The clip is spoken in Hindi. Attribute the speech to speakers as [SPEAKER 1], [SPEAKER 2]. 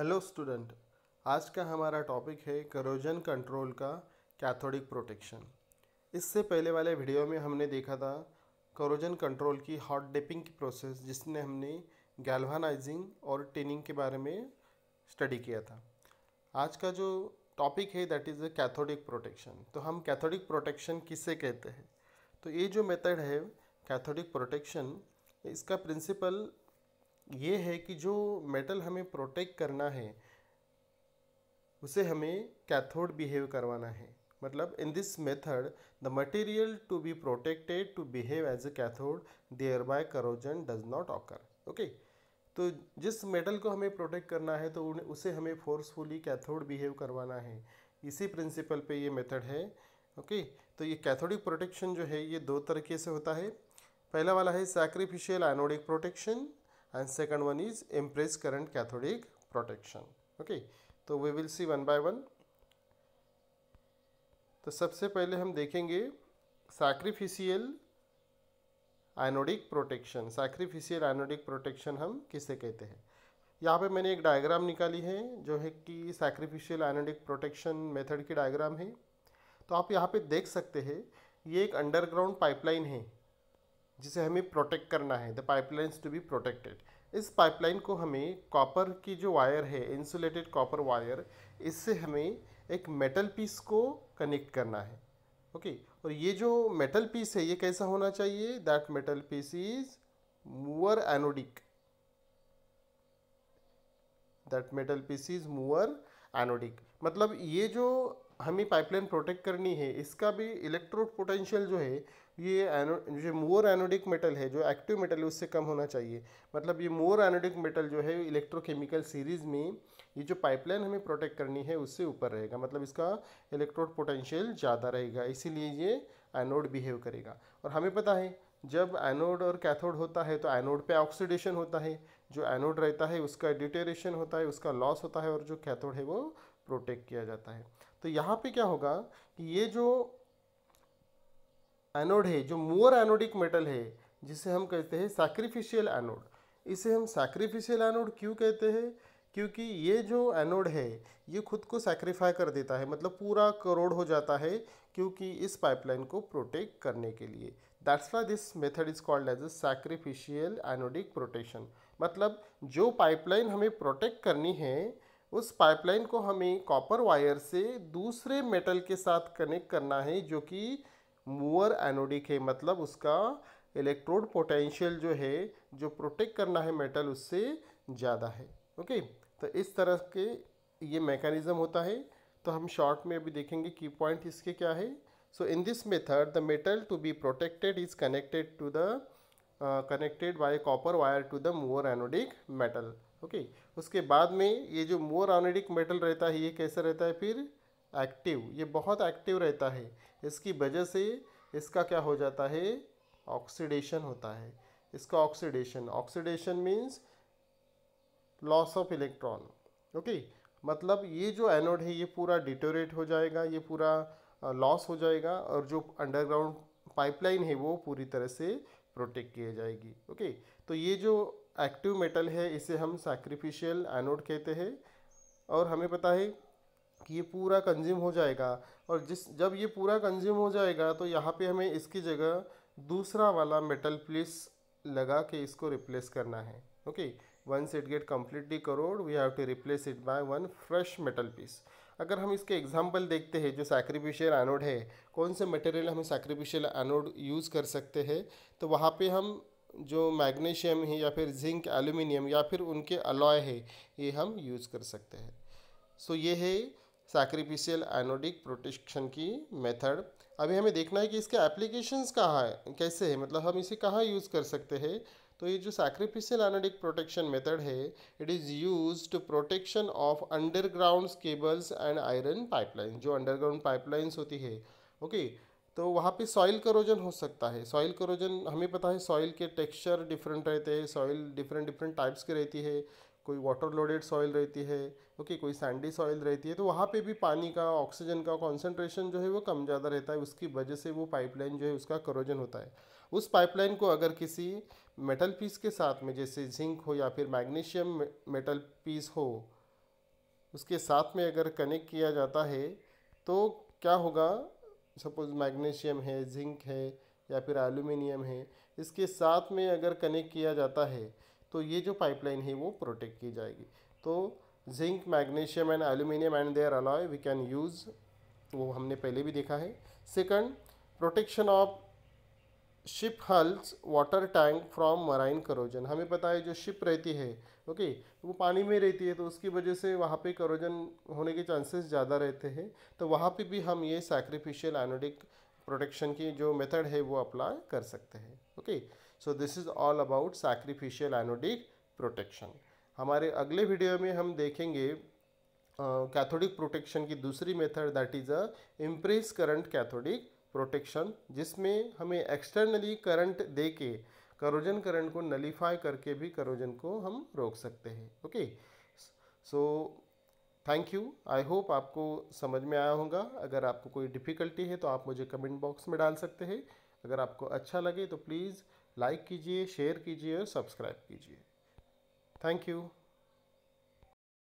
[SPEAKER 1] हेलो स्टूडेंट आज का हमारा टॉपिक है करोजन कंट्रोल का कैथोडिक प्रोटेक्शन इससे पहले वाले वीडियो में हमने देखा था करोजन कंट्रोल की हॉट डिपिंग की प्रोसेस जिसने हमने गैल्वानाइजिंग और टेनिंग के बारे में स्टडी किया था आज का जो टॉपिक है that is a cathodic protection तो हम कैथोडिक प्रोटेक्शन किसे कहते हैं तो ये जो मेथड है कैथोडिक प्रोटेक्शन इसका प्रिंसिपल ये है कि जो मेटल हमें प्रोटेक्ट करना है उसे हमें कैथोड बिहेव करवाना है मतलब in this method the material to be protected to behave as a cathode thereby corrosion does not occur okay तो जिस मेटल को हमें प्रोटेक्ट करना है तो उसे हमें फोर्सफुली कैथोड बिहेव करवाना है इसी प्रिंसिपल पे ये मेथड है ओके तो ये कैथोडिक प्रोटेक्शन जो है ये दो तरीके से होता है पहला वाला है sacrificial anodic protection and second one is embrace current cathodic protection okay तो we will see one by one तो सबसे पहले हम देखेंगे sacrificial anodic protection sacrificial anodic protection हम किसे कहते हैं यहाँ पे मैंने एक डायग्राम निकाली है जो है कि सैक्रिफिशियल एनोडिक प्रोटेक्शन मेथड की डायग्राम है तो आप यहाँ पे देख सकते हैं ये एक अंडरग्राउंड पाइपलाइन है जिसे हमें प्रोटेक्ट करना है the pipelines to be protected इस पाइपलाइन को हमें कॉपर की जो वायर है इंसुलेटेड कॉपर वायर इससे हमें एक मेटल पीस को कनेक्ट करना है ओके okay. और ये जो मेटल पीस है ये कैसा होना चाहिए that metal piece is more anodic that metal piece is more anodic मतलब ये जो हमें पाइपलाइन प्रोटेक्ट करनी है इसका भी इलेक्ट्रोड पोटेंशियल जो है ये एनो जो मोर एनोडिक मेटल है जो एक्टिव मेटल है उससे कम होना चाहिए मतलब ये मोर एनोडिक मेटल जो है इलेक्ट्रोकेमिकल सीरीज़ में ये जो पाइपलाइन हमें प्रोटेक्ट करनी है उससे ऊपर रहेगा मतलब इसका इलेक्ट्रोड पोटेंशियल ज़्यादा रहेगा इसीलिए ये एनोड बिहेव करेगा और हमें पता है जब एनोड और कैथोड होता है तो एनोड पे ऑक्सीडेशन होता है जो एनोड रहता है उसका डिटेरेशन होता है उसका लॉस होता है और जो कैथोड है वो प्रोटेक्ट किया जाता है तो यहाँ पे क्या होगा कि ये जो एनोड है जो मोर एनोडिक मेटल है जिसे हम कहते हैं सैक्रिफिशियल एनोड इसे हम सैक्रिफिशियल एनोड क्यों कहते हैं क्योंकि ये जो एनोड है ये खुद को सैक्रिफाई कर देता है मतलब पूरा करोड़ हो जाता है क्योंकि इस पाइपलाइन को प्रोटेक्ट करने के लिए that's why this method is called as a sacrificial anodic protection मतलब जो पाइपलाइन हमें प्रोटेक्ट करनी है उस पाइपलाइन को हमें कॉपर वायर से दूसरे मेटल के साथ कनेक्ट करना है जो कि मोअर एनोडिक है मतलब उसका इलेक्ट्रोड पोटेंशियल जो है जो प्रोटेक्ट करना है मेटल उससे ज़्यादा है ओके तो इस तरह के ये मैकेनिज़्म होता है तो हम शॉर्ट में अभी देखेंगे की पॉइंट इसके क्या है so in this method the metal to be protected is connected to the connected by copper wire to the more anodic metal okay उसके बाद में ये जो मोर ऑनिडिक मेटल रहता है ये कैसा रहता है फिर एक्टिव ये बहुत एक्टिव रहता है इसकी वजह से इसका क्या हो जाता है ऑक्सीडेशन होता है इसका oxidation oxidation means loss of electron okay मतलब ये जो एनोड है ये पूरा डिटोरेट हो जाएगा ये पूरा लॉस हो जाएगा और जो अंडरग्राउंड पाइपलाइन है वो पूरी तरह से प्रोटेक्ट किया जाएगी ओके तो ये जो एक्टिव मेटल है इसे हम सैक्रिफिशियल एनोड कहते हैं और हमें पता है कि ये पूरा कंज्यूम हो जाएगा और जिस जब ये पूरा कंज्यूम हो जाएगा तो यहाँ पे हमें इसकी जगह दूसरा वाला मेटल प्लेस लगा के इसको रिप्लेस करना है okay once it get completely corroded we have to replace it by one fresh metal piece अगर हम इसके एग्जाम्पल देखते हैं जो सैक्रिफिशियल एनोड है कौन से मटेरियल हम सैक्रिफिशियल एनोड यूज़ कर सकते हैं तो वहाँ पे हम जो मैग्नीशियम है या फिर जिंक एल्यूमिनियम या फिर उनके अलॉय है ये हम यूज़ कर सकते हैं सो ये है सैक्रिफिशियल एनोडिक प्रोटेक्शन की मेथड अभी हमें देखना है कि इसके एप्लीकेशंस कहाँ है कैसे है मतलब हम इसे कहाँ यूज़ कर सकते हैं तो ये जो सैक्रिफिशियल एनोडिक प्रोटेक्शन मेथड है it is use to protection of underground cables and iron pipeline जो अंडरग्राउंड पाइपलाइंस होती है ओके okay, तो वहाँ पे सॉइल करोजन हो सकता है सॉइल करोजन हमें पता है सॉइल के टेक्सचर डिफरेंट रहते हैं सॉइल डिफरेंट डिफरेंट टाइप्स की रहती है कोई वाटर लोडेड सॉइल रहती है ओके कोई सैंडी सॉइल रहती है तो वहाँ पे भी पानी का ऑक्सीजन का कॉन्सेंट्रेशन जो है वो कम ज़्यादा रहता है उसकी वजह से वो पाइपलाइन जो है उसका करोजन होता है उस पाइपलाइन को अगर किसी मेटल पीस के साथ में जैसे जिंक हो या फिर मैग्नीशियम मेटल पीस हो उसके साथ में अगर कनेक्ट किया जाता है तो क्या होगा सपोज मैग्नीशियम है जिंक है या फिर एल्यूमिनियम है इसके साथ में अगर कनेक्ट किया जाता है तो ये जो पाइपलाइन है वो प्रोटेक्ट की जाएगी तो zinc magnesium and aluminium and their alloy we can use वो हमने पहले भी देखा है second protection of ship hulls water tank from marine corrosion हमें पता है जो शिप रहती है ओके तो वो पानी में रहती है तो उसकी वजह से वहाँ पे करोजन होने के चांसेस ज़्यादा रहते हैं तो वहाँ पे भी हम ये सैक्रिफिशियल एनोडिक प्रोटेक्शन की जो मेथड है वो अप्लाई कर सकते हैं okay so this is all about sacrificial anodic protection हमारे अगले वीडियो में हम देखेंगे कैथोडिक uh, प्रोटेक्शन की दूसरी method that is a impress current cathodic protection जिसमें हमें एक्सटर्नली करंट दे के करोजन करंट को नलीफाई करके भी करोजन को हम रोक सकते हैं okay so thank you I hope आपको समझ में आया होगा अगर आपको कोई डिफ़िकल्टी है तो आप मुझे कमेंट बॉक्स में डाल सकते हैं अगर आपको अच्छा लगे तो प्लीज़ लाइक कीजिए शेयर कीजिए और सब्सक्राइब कीजिए थैंक यू